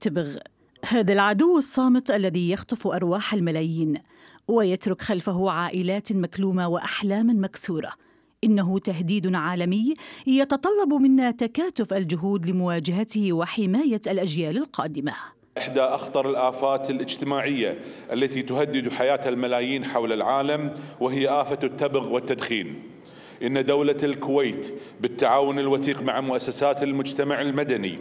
تبغ هذا العدو الصامت الذي يخطف ارواح الملايين ويترك خلفه عائلات مكلومه واحلاما مكسوره انه تهديد عالمي يتطلب منا تكاتف الجهود لمواجهته وحمايه الاجيال القادمه إحدى أخطر الآفات الاجتماعية التي تهدد حياة الملايين حول العالم وهي آفة التبغ والتدخين إن دولة الكويت بالتعاون الوثيق مع مؤسسات المجتمع المدني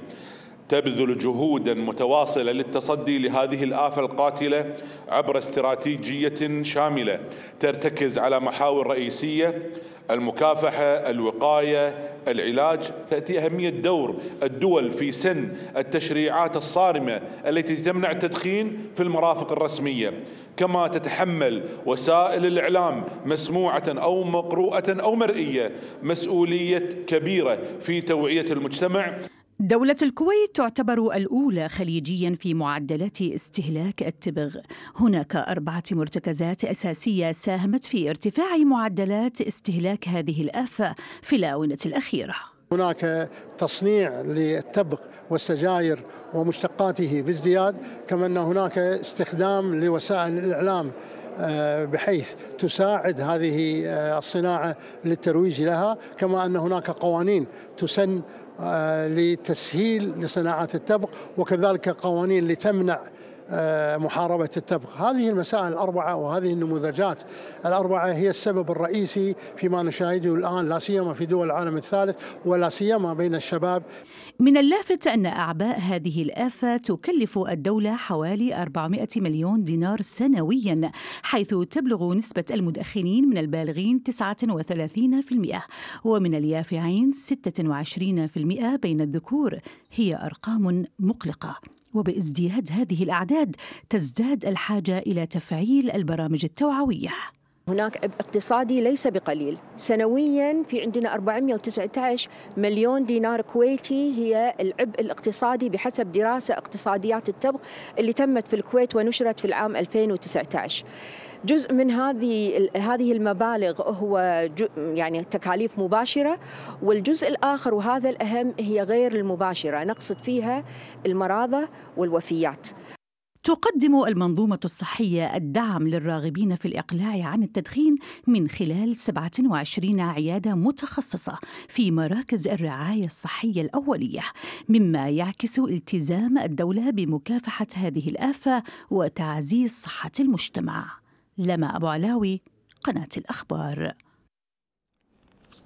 تبذل جهودا متواصله للتصدي لهذه الافه القاتله عبر استراتيجيه شامله ترتكز على محاور رئيسيه المكافحه، الوقايه، العلاج، تاتي اهميه دور الدول في سن التشريعات الصارمه التي تمنع التدخين في المرافق الرسميه، كما تتحمل وسائل الاعلام مسموعه او مقروءه او مرئيه مسؤوليه كبيره في توعيه المجتمع دولة الكويت تعتبر الأولى خليجيا في معدلات استهلاك التبغ، هناك أربعة مرتكزات أساسية ساهمت في ارتفاع معدلات استهلاك هذه الآفة في الآونة الأخيرة. هناك تصنيع للتبغ والسجاير ومشتقاته بازدياد كما ان هناك استخدام لوسائل الاعلام آه، بحيث تساعد هذه آه، الصناعة للترويج لها كما أن هناك قوانين تسن آه، لتسهيل لصناعة التبغ وكذلك قوانين لتمنع آه، محاربة التبغ هذه المسائل الأربعة وهذه النموذجات الأربعة هي السبب الرئيسي فيما نشاهده الآن لا سيما في دول العالم الثالث ولا سيما بين الشباب من اللافت أن أعباء هذه الآفة تكلف الدولة حوالي 400 مليون دينار سنويا حيث تبلغ نسبة المدخنين من البالغين 39% ومن اليافعين 26% بين الذكور هي أرقام مقلقة وبازدياد هذه الاعداد تزداد الحاجه الى تفعيل البرامج التوعويه هناك عبء اقتصادي ليس بقليل سنويا في عندنا 419 مليون دينار كويتي هي العبء الاقتصادي بحسب دراسة اقتصاديات التبغ اللي تمت في الكويت ونشرت في العام 2019 جزء من هذه هذه المبالغ هو يعني تكاليف مباشره والجزء الاخر وهذا الاهم هي غير المباشره نقصد فيها المراضى والوفيات تقدم المنظومة الصحية الدعم للراغبين في الإقلاع عن التدخين من خلال 27 عيادة متخصصة في مراكز الرعاية الصحية الأولية، مما يعكس التزام الدولة بمكافحة هذه الآفة وتعزيز صحة المجتمع. لما أبو علاوي، قناة الأخبار.